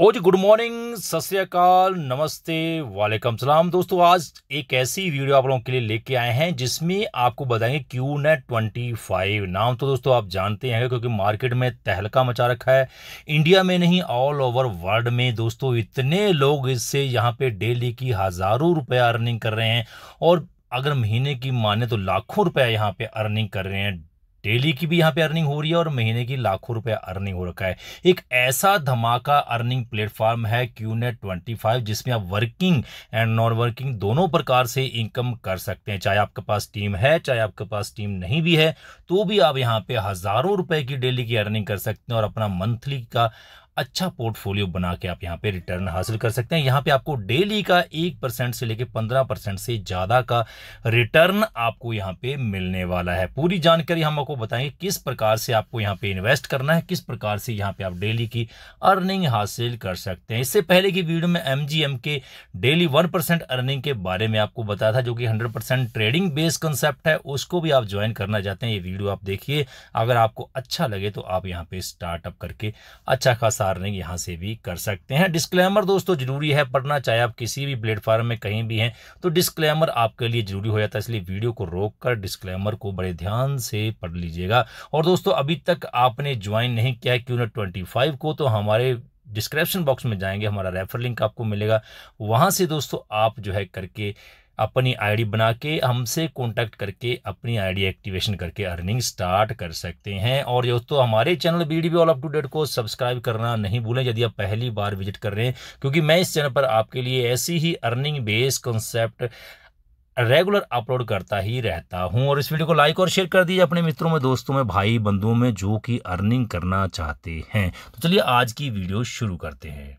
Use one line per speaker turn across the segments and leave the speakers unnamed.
ओ जी good morning सत नमस्ते वालेकम सलाम दोस्तों आज एक ऐसी वीडियो आप लोगों के लिए लेके आए हैं जिसमें आपको बताएंगे क्यू नेट ट्वेंटी फाइव नाम तो दोस्तों आप जानते हैं क्योंकि मार्केट में तहलका मचा रखा है इंडिया में नहीं ऑल ओवर वर्ल्ड में दोस्तों इतने लोग इससे यहाँ पे डेली की हज़ारों रुपया अर्निंग कर रहे हैं और अगर महीने की माने तो लाखों रुपया यहाँ पे अर्निंग कर रहे हैं डेली की भी यहाँ पे अर्निंग हो रही है और महीने की लाखों रुपए अर्निंग हो रखा है एक ऐसा धमाका अर्निंग प्लेटफॉर्म है क्यूनेट ट्वेंटी फाइव जिसमें आप वर्किंग एंड नॉन वर्किंग दोनों प्रकार से इनकम कर सकते हैं चाहे आपके पास टीम है चाहे आपके पास टीम नहीं भी है तो भी आप यहाँ पे हजारों रुपए की डेली की अर्निंग कर सकते हैं और अपना मंथली का अच्छा पोर्टफोलियो बना के आप यहाँ पे रिटर्न हासिल कर सकते हैं यहाँ पे आपको डेली का एक परसेंट से लेके पंद्रह परसेंट से ज़्यादा का रिटर्न आपको यहाँ पे मिलने वाला है पूरी जानकारी हम आपको बताएंगे किस प्रकार से आपको यहाँ पे इन्वेस्ट करना है किस प्रकार से यहाँ पे आप डेली की अर्निंग हासिल कर सकते हैं इससे पहले की वीडियो में एम के डेली वन अर्निंग के बारे में आपको बताया था जो कि हंड्रेड ट्रेडिंग बेस्ड कंसेप्ट है उसको भी आप ज्वाइन करना चाहते हैं ये वीडियो आप देखिए अगर आपको अच्छा लगे तो आप यहाँ पे स्टार्टअप करके अच्छा खासा अर्निंग यहाँ से भी कर सकते हैं डिस्क्लेमर दोस्तों जरूरी है पढ़ना चाहे आप किसी भी प्लेटफॉर्म में कहीं भी हैं तो डिस्क्लेमर आपके लिए जरूरी हो जाता है इसलिए वीडियो को रोक कर डिस्क्लेमर को बड़े ध्यान से पढ़ लीजिएगा और दोस्तों अभी तक आपने ज्वाइन नहीं किया क्यों ना ट्वेंटी को तो हमारे डिस्क्रिप्शन बॉक्स में जाएंगे हमारा रेफर लिंक आपको मिलेगा वहाँ से दोस्तों आप जो है करके अपनी आईडी बना के हमसे कांटेक्ट करके अपनी आईडी एक्टिवेशन करके अर्निंग स्टार्ट कर सकते हैं और दोस्तों हमारे channel B D all up to date को सब्सक्राइब करना नहीं भूलें यदि आप पहली बार विजिट कर रहे हैं क्योंकि मैं इस चैनल पर आपके लिए ऐसी ही earning based concept regular upload करता ही रहता हूं और इस वीडियो को लाइक और शेयर कर दीजिए अपने मित्रों में दोस्तों में भाई बंधुओं में जो कि अर्निंग करना चाहते हैं तो चलिए आज की वीडियो शुरू करते हैं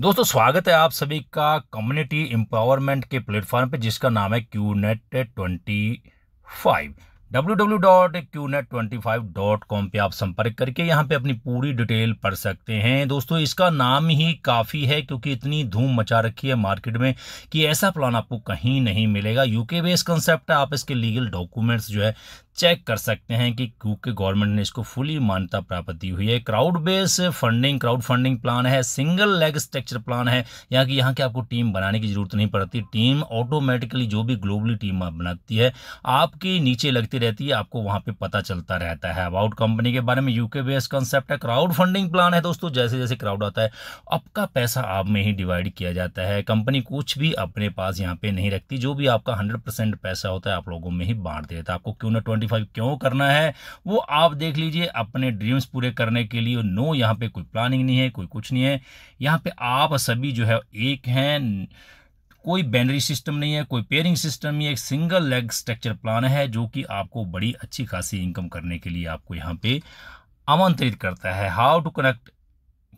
दोस्तों स्वागत है आप सभी का कम्युनिटी एम्पावरमेंट के प्लेटफॉर्म पे जिसका नाम है Q net twenty five W W dot Q net twenty five dot com पर आप संपर्क करके यहाँ पे अपनी पूरी डिटेल पढ़ सकते हैं दोस्तों इसका नाम ही काफ़ी है क्योंकि इतनी धूम मचा रखी है मार्केट में कि ऐसा प्लान आपको कहीं नहीं मिलेगा यूके बेस्ड कंसेप्ट है आप इसके लीगल डॉक्यूमेंट्स जो है चेक कर सकते हैं कि क्योंकि गवर्नमेंट ने इसको फुली मान्यता प्राप्त दी हुई है crowd base funding crowd funding plan है सिंगल लेग स्ट्रक्चर प्लान है यहाँ की यहाँ की आपको टीम बनाने की जरूरत नहीं पड़ती टीम ऑटोमेटिकली जो भी ग्लोबली टीम आप बनाती है आपके नीचे लगती रहती है आपको वहाँ पर पता चलता रहता है अबाउट कंपनी के बारे में यूके बेस्ड कॉन्सेप्ट है क्राउड फंडिंग प्लान है दोस्तों जैसे जैसे क्राउड आता है आपका पैसा आप में ही डिवाइड किया जाता है कंपनी कुछ भी अपने पास यहाँ पे नहीं रखती जो भी आपका हंड्रेड पैसा होता है आप लोगों में ही बांट देता है आपको क्यों ना ट्वेंटी क्वालिफाई क्यों करना है वो आप देख लीजिए अपने ड्रीम्स पूरे करने के लिए नो यहाँ पे कोई प्लानिंग नहीं है कोई कुछ नहीं है यहाँ पे आप सभी जो है एक हैं कोई बैनरी सिस्टम नहीं है कोई पेयरिंग सिस्टम नहीं है एक सिंगल लेग स्ट्रक्चर प्लान है जो कि आपको बड़ी अच्छी खासी इनकम करने के लिए आपको यहाँ पे आमंत्रित करता है हाउ टू कनेक्ट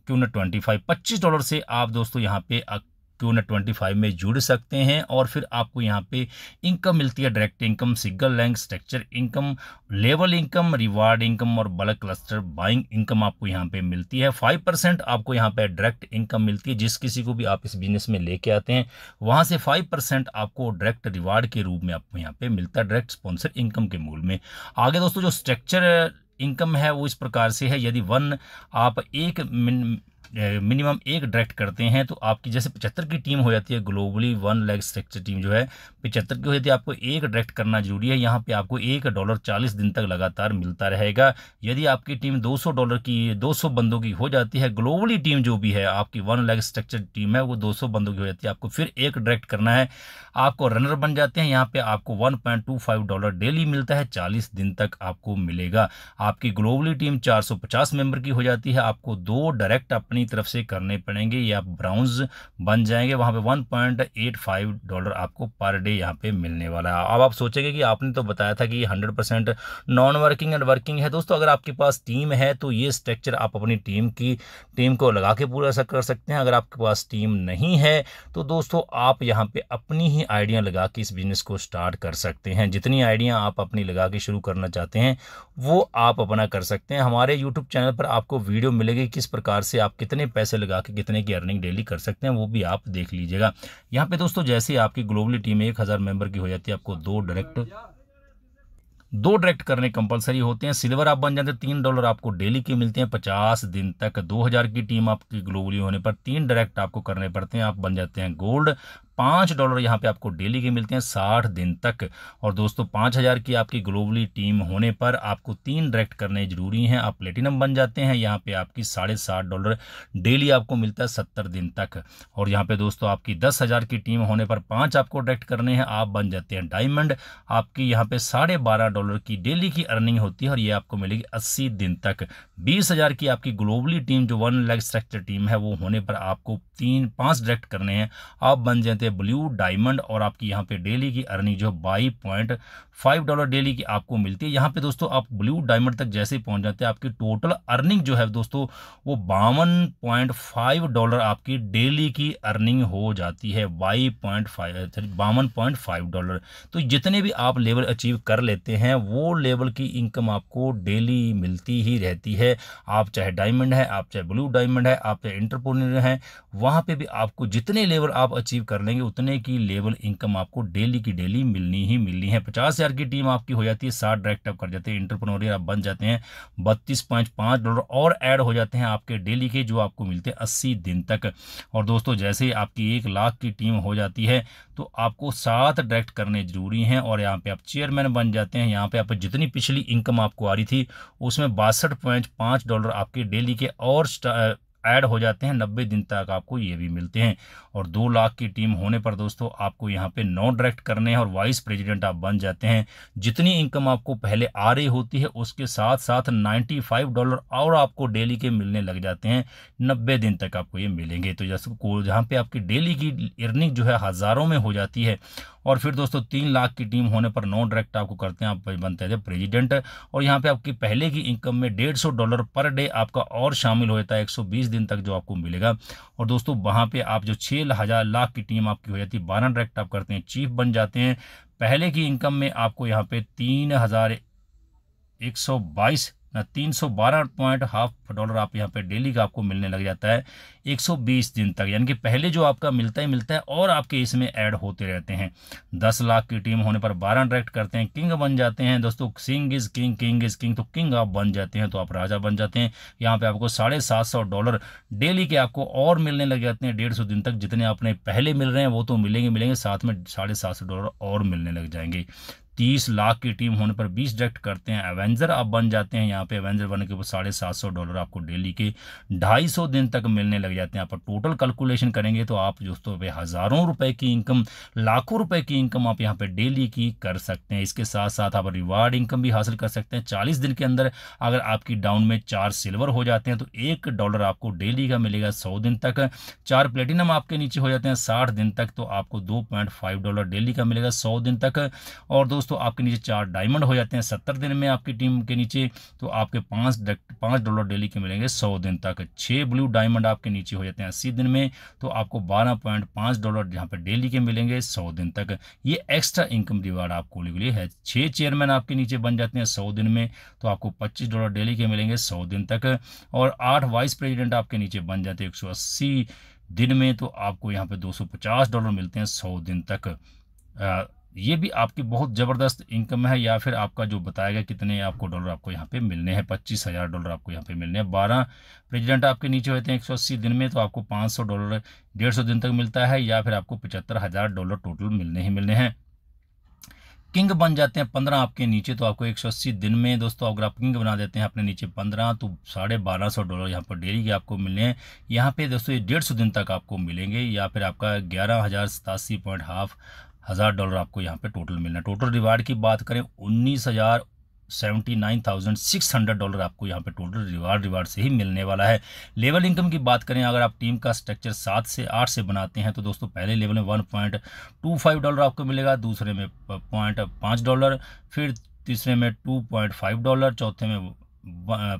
क्यों ना ट्वेंटी फाइव पच्चीस डॉलर से आप दोस्तों यहाँ पे क्यू ना ट्वेंटी फाइव में जुड़ सकते हैं और फिर आपको यहाँ पे इनकम मिलती है direct income single link structure income level income reward income और बल्क क्लस्टर बाइंग इनकम आपको यहाँ पे मिलती है फाइव परसेंट आपको यहाँ पे डायरेक्ट इनकम मिलती है जिस किसी को भी आप इस बिजनेस में लेके आते हैं वहाँ से फाइव परसेंट आपको डायरेक्ट रिवार्ड के रूप में आपको यहाँ पे मिलता है डायरेक्ट स्पॉन्सर इनकम के मूल में आगे दोस्तों जो स्ट्रक्चर इनकम है वो इस प्रकार से है यदि वन आप एक मिनिमम एक डायरेक्ट करते हैं तो आपकी जैसे पचहत्तर की टीम हो जाती है globally one leg structure team जो है पचहत्तर की हो जाती है आपको एक डायरेक्ट करना जरूरी है यहाँ पे आपको एक डॉलर चालीस दिन तक लगातार मिलता रहेगा यदि आपकी टीम दो सौ डॉलर की दो सौ बंदों की हो जाती है ग्लोबली टीम जो भी है आपकी वन लेग स्ट्रक्चर टीम है वो दो सौ बंदों की हो जाती है आपको फिर एक डायरेक्ट करना है आपको रनर बन जाते हैं यहाँ पर आपको वन डॉलर डेली मिलता है चालीस दिन तक आपको मिलेगा आपकी ग्लोबली टीम चार सौ मेंबर की हो जाती है आपको दो डायरेक्ट अपनी अपनी तरफ से करने पड़ेंगे या ब्राउन्स बन जाएंगे वहाँ पे 1.85 डॉलर आपको पर डे यहाँ पे मिलने वाला है अब आप सोचेंगे कि आपने तो बताया था कि 100 percent non working and working है दोस्तों अगर आपके पास टीम है तो ये स्ट्रक्चर आप अपनी टीम की टीम को लगा के पूरा ऐसा कर सकते हैं अगर आपके पास टीम नहीं है तो दोस्तों आप यहाँ पर अपनी ही आइडिया लगा के इस बिज़नेस को स्टार्ट कर सकते हैं जितनी आइडिया आप अपनी लगा के शुरू करना चाहते हैं वो आप अपना कर सकते हैं हमारे यूट्यूब चैनल पर आपको वीडियो मिलेगी किस प्रकार से आपके कितने पैसे लगा के कितने की अर्निंग डेली कर सकते हैं वो भी आप देख लीजिएगा यहाँ पे दोस्तों जैसे आपकी ग्लोबली टीम एक हज़ार मेंबर की हो जाती है आपको दो डायरेक्ट दो डायरेक्ट करने कंपलसरी होते हैं सिल्वर आप बन जाते हैं तीन डॉलर आपको डेली के मिलते हैं पचास दिन तक दो हज़ार की टीम आपकी ग्लोबली होने पर तीन डायरेक्ट आपको करने पड़ते हैं आप बन जाते हैं गोल्ड पाँच डॉलर यहाँ पे आपको डेली के मिलते हैं साठ दिन तक और दोस्तों पाँच हज़ार की आपकी ग्लोबली टीम होने पर आपको तीन डायरेक्ट करने जरूरी हैं आप प्लेटिनम बन जाते हैं यहाँ पे आपकी साढ़े सात डॉलर डेली आपको मिलता है सत्तर दिन तक और यहाँ पे दोस्तों आपकी दस हज़ार की टीम होने पर पाँच आपको डायरेक्ट करने हैं आप बन जाते हैं डायमंड आपकी यहाँ पे साढ़े बारह डॉलर की डेली की अर्निंग होती है और ये आपको मिलेगी अस्सी दिन तक बीस हज़ार की आपकी ग्लोबली टीम जो वन लेग स्ट्रक्चर टीम है वो होने पर आपको तीन पाँच डायरेक्ट करने हैं आप बन जाते हैं ब्लू डायमंड और आपकी यहाँ पे डेली की अर्निंग जो बाई पॉइंट फाइव डॉलर डेली की आपको मिलती है यहाँ पे दोस्तों आप ब्लू डायमंड तक जैसे ही पहुँच जाते हैं आपकी टोटल अर्निंग जो है दोस्तों वो बावन पॉइंट फाइव डॉलर आपकी डेली की अर्निंग हो जाती है वाई पॉइंट फाइव सॉरी बावन पॉइंट फाइव डॉलर तो जितने भी आप लेवल अचीव कर लेते हैं वो लेवल की इनकम आपको डेली मिलती ही रहती है आप चाहे डायमंड है आप चाहे ब्लू डायमंड है आप चाहे इंटरप्रोन्यर हैं वहाँ पर भी आपको जितने लेवल आप अचीव कर लेंगे उतने की लेवल इनकम आपको डेली की डेली मिलनी ही मिलनी है पचास एनपीआर की टीम आपकी हो जाती है साठ डायरेक्ट कर जाते हैं इंटरप्रनोरियर आप बन जाते हैं बत्तीस पॉइंट पाँच डॉलर और ऐड हो जाते हैं आपके डेली के जो आपको मिलते हैं अस्सी दिन तक और दोस्तों जैसे ही आपकी एक लाख की टीम हो जाती है तो आपको सात डायरेक्ट करने जरूरी हैं और यहाँ पे आप चेयरमैन बन जाते हैं यहाँ पे आप जितनी पिछली इनकम आपको आ रही थी उसमें बासठ डॉलर आपके डेली के और ऐड हो जाते हैं नब्बे दिन तक आपको ये भी मिलते हैं और दो लाख की टीम होने पर दोस्तों आपको यहाँ पे नॉन डायरेक्ट करने हैं और वाइस प्रेसिडेंट आप बन जाते हैं जितनी इनकम आपको पहले आ रही होती है उसके साथ साथ 95 डॉलर और आपको डेली के मिलने लग जाते हैं नब्बे दिन तक आपको ये मिलेंगे तो जैसे को जहाँ पर आपकी डेली की अर्निंग जो है हज़ारों में हो जाती है और फिर दोस्तों तीन लाख की टीम होने पर नॉन डायरेक्ट आपको करते हैं आप बनते थे प्रेजिडेंट और यहाँ पे आपकी पहले की इनकम में डेढ़ सौ डॉलर पर डे आपका और शामिल होता है एक सौ बीस दिन तक जो आपको मिलेगा और दोस्तों वहाँ पे आप जो छः हज़ार लाख की टीम आपकी हो जाती है बारह डायरेक्ट आप करते हैं चीफ बन जाते हैं पहले की इनकम में आपको यहाँ पे तीन हज़ार एक सौ बाईस तीन सौ बारह पॉइंट हाफ डॉलर आप यहाँ पे डेली का आपको मिलने लग जाता है एक सौ बीस दिन तक यानी कि पहले जो आपका मिलता ही मिलता है और आपके इसमें ऐड होते रहते हैं दस लाख की टीम होने पर बारह डायरेक्ट करते हैं किंग बन जाते हैं दोस्तों Singh is king king is king तो किंग आप बन जाते हैं तो आप राजा बन जाते हैं यहाँ पर आपको साढ़े सात सौ डॉलर डेली के आपको और मिलने लग जाते हैं डेढ़ सौ दिन तक जितने आपने पहले मिल रहे हैं वो तो मिलेंगे मिलेंगे साथ में साढ़े सात सौ डॉलर और मिलने लग जाएंगे तीस लाख की टीम होने पर बीस डायरेक्ट करते हैं एवेंजर आप बन जाते हैं यहाँ पे एवेंजर बनने के ऊपर साढ़े सात सौ डॉलर आपको डेली के ढाई सौ दिन तक मिलने लग जाते हैं आप टोटल कैलकुलेशन करेंगे तो आप दोस्तों पे हज़ारों रुपए की इनकम लाखों रुपए की इनकम आप यहाँ पे डेली की कर सकते हैं इसके साथ साथ आप रिवार्ड इनकम भी हासिल कर सकते हैं चालीस दिन के अंदर अगर आपकी डाउन में चार सिल्वर हो जाते हैं तो एक डॉलर आपको डेली का मिलेगा सौ दिन तक चार प्लेटिनम आपके नीचे हो जाते हैं साठ दिन तक तो आपको दो पॉइंट फाइव डॉलर डेली का मिलेगा सौ दिन तक और दोस्तों दोस्तों आपके नीचे चार डायमंड हो जाते हैं सत्तर दिन में आपकी टीम के नीचे तो आपके पाँच पाँच डॉलर डेली के मिलेंगे सौ दिन तक छः ब्लू डायमंड आपके नीचे हो जाते हैं अस्सी दिन में तो आपको बारह पॉइंट पाँच डॉलर यहाँ पर डेली के मिलेंगे सौ दिन तक ये एक्स्ट्रा इनकम रिवार्ड आपको के लिए है छः चेयरमैन आपके नीचे बन जाते हैं सौ दिन में तो आपको पच्चीस डॉलर डेली के मिलेंगे सौ दिन तक और आठ वाइस प्रेजिडेंट आपके नीचे बन जाते हैं एक दिन में तो आपको यहाँ पे दो डॉलर मिलते हैं सौ दिन तक ये भी आपकी बहुत ज़बरदस्त इनकम है या फिर आपका जो बताएगा कितने आपको डॉलर आपको यहाँ पे मिलने हैं पच्चीस हज़ार डॉलर आपको यहाँ पे मिलने हैं बारह प्रेजिडेंट आपके नीचे होते हैं एक सौ अस्सी दिन में तो आपको पाँच सौ डॉलर डेढ़ सौ दिन तक मिलता है या फिर आपको पचहत्तर हज़ार डॉलर टोटल मिलने ही मिलने हैं किंग बन जाते हैं पंद्रह आपके नीचे तो आपको एक सौ अस्सी दिन में दोस्तों अगर आप किंग बना देते हैं अपने नीचे पंद्रह तो साढ़े बारह सौ डॉलर यहाँ पर डेली के आपको मिलने हैं यहाँ पे दोस्तों ये डेढ़ सौ दिन तक आपको मिलेंगे या फिर आपका ग्यारह हज़ार सतासी पॉइंट हाफ हज़ार डॉलर आपको यहाँ पे टोटल मिलना है टोटल रिवार्ड की बात करें उन्नीस हज़ार seventy nine thousand six hundred dollar आपको यहाँ पे टोटल रिवार्ड रिवार्ड से ही मिलने वाला है लेवल इनकम की बात करें अगर आप टीम का स्ट्रक्चर सात से आठ से बनाते हैं तो दोस्तों पहले लेवल में one point two five dollar आपको मिलेगा दूसरे में पॉइंट पाँच डॉलर फिर तीसरे में टू पॉइंट फाइव डॉलर चौथे में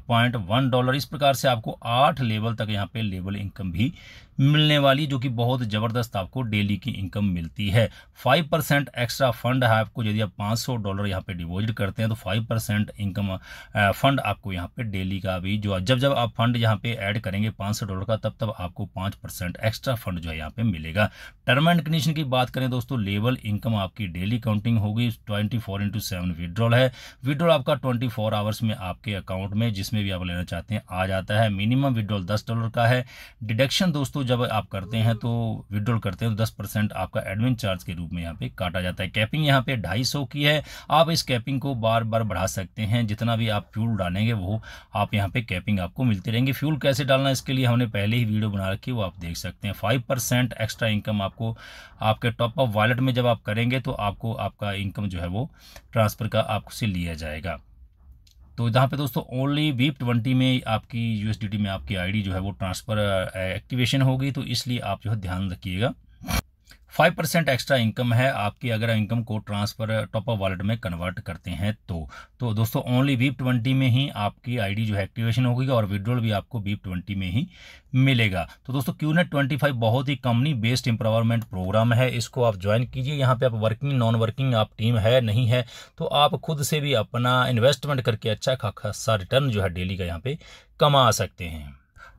पॉइंट वन डॉलर इस प्रकार से आपको आठ लेवल तक यहाँ पे लेवल इनकम भी मिलने वाली जो कि बहुत ज़बरदस्त आपको डेली की इनकम मिलती है फाइव परसेंट एक्स्ट्रा फंड है आपको यदि आप पाँच सौ डॉलर यहाँ पे डिपॉजिट करते हैं तो फाइव परसेंट इनकम फंड आपको यहाँ पे डेली का भी जो जब जब आप फंड यहाँ पे ऐड करेंगे पाँच सौ डॉलर का तब तब आपको पाँच परसेंट एक्स्ट्रा फंड जो है यहाँ पे मिलेगा टर्म एंड कंडीशन की बात करें दोस्तों लेवल इनकम आपकी डेली काउंटिंग होगी twenty four into seven withdrawal है विड्रॉल आपका ट्वेंटी फोर आवर्स में आपके अकाउंट में जिसमें भी आप लेना चाहते हैं आ जाता है मिनिमम विड्रॉल दस डॉलर का है डिडक्शन दोस्तों जब आप करते हैं तो विड्रॉल करते हैं तो दस परसेंट आपका एडमिन चार्ज के रूप में यहाँ पे काटा जाता है कैपिंग यहाँ पे ढाई सौ की है आप इस कैपिंग को बार बार बढ़ा सकते हैं जितना भी आप फ्यूल डालेंगे वो आप यहाँ पे कैपिंग आपको मिलती रहेंगी फ्यूल कैसे डालना इसके लिए हमने पहले ही वीडियो बना रखी वो आप देख सकते हैं फाइव परसेंट एक्स्ट्रा इनकम आपको आपके टॉप ऑफ वॉलेट में जब आप करेंगे तो आपको आपका इनकम जो है वो ट्रांसफ़र का आपसे लिया जाएगा तो जहाँ पे दोस्तों ओनली वीप ट्वेंटी में आपकी यू में आपकी आईडी जो है वो ट्रांसफ़र एक्टिवेशन होगी तो इसलिए आप जो है ध्यान रखिएगा फाइव परसेंट एक्स्ट्रा इनकम है आपकी अगर इनकम को ट्रांसफर टॉपअप वॉलेट में कन्वर्ट करते हैं तो तो दोस्तों ओनली वीप ट्वेंटी में ही आपकी आईडी जो है एक्टिवेशन होगी और विड्रॉल भी आपको वीप ट्वेंटी में ही मिलेगा तो दोस्तों क्यू नेट ट्वेंटी फाइव बहुत ही कंपनी बेस्ड इंप्रूवमेंट प्रोग्राम है इसको आप ज्वाइन कीजिए यहाँ पे आप वर्किंग नॉन वर्किंग आप टीम है नहीं है तो आप खुद से भी अपना इन्वेस्टमेंट करके अच्छा खासा रिटर्न जो है डेली का यहाँ पे कमा सकते हैं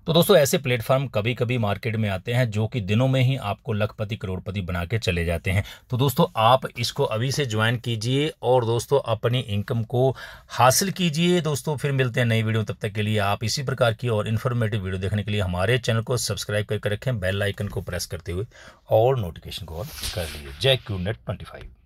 तो दोस्तों ऐसे प्लेटफॉर्म कभी कभी मार्केट में आते हैं जो कि दिनों में ही आपको लखपति करोड़पति बना के चले जाते हैं तो दोस्तों आप इसको अभी से ज्वाइन कीजिए और दोस्तों अपनी इनकम को हासिल कीजिए दोस्तों फिर मिलते हैं नई वीडियो तब तक के लिए आप इसी प्रकार की और इन्फॉर्मेटिव वीडियो देखने के लिए हमारे चैनल को सब्सक्राइब करके रखें बेल आइकन को प्रेस करते हुए और नोटिफिकेशन को ऑन कर लीजिए जय क्यू नेट ट्वेंटी